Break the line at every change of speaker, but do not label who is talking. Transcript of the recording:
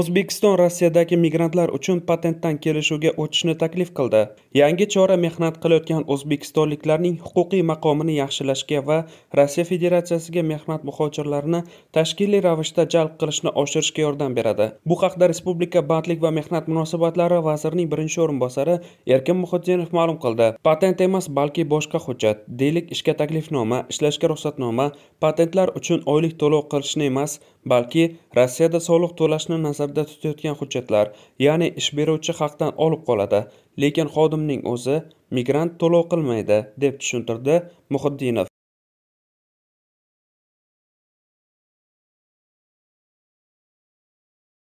o'zbekiston rossiyadagi migrantlar uchun patentdan kelishuvga o'tishni taklif qildi yangi chora mehnat qilayotgan o'zbekistonliklarning huquqiy maqomini yaxshilashga va rossiya federatsiyasiga mehnat muhojirlarini tashkiliy ravishda jalb qilishni oshirishga yordam beradi bu haqda respublika bandlik va mehnat munosabatlari vazirining birinchi o'rinbosari erkin muhiddinov ma'lum qildi patent emas balki boshqa hujjat deylik ishga taklifnoma ishlashga ruxsatnoma patentlar uchun oylik to'lov qilishni emas balki rossiyada soliq to'lashni nazarda nazarda tutayotgan hujjatlar ya'ni ish beruvchi haqdan olib qoladi lekin xodimning o'zi migrant to'lov qilmaydi deb tushuntirdi muhiddinov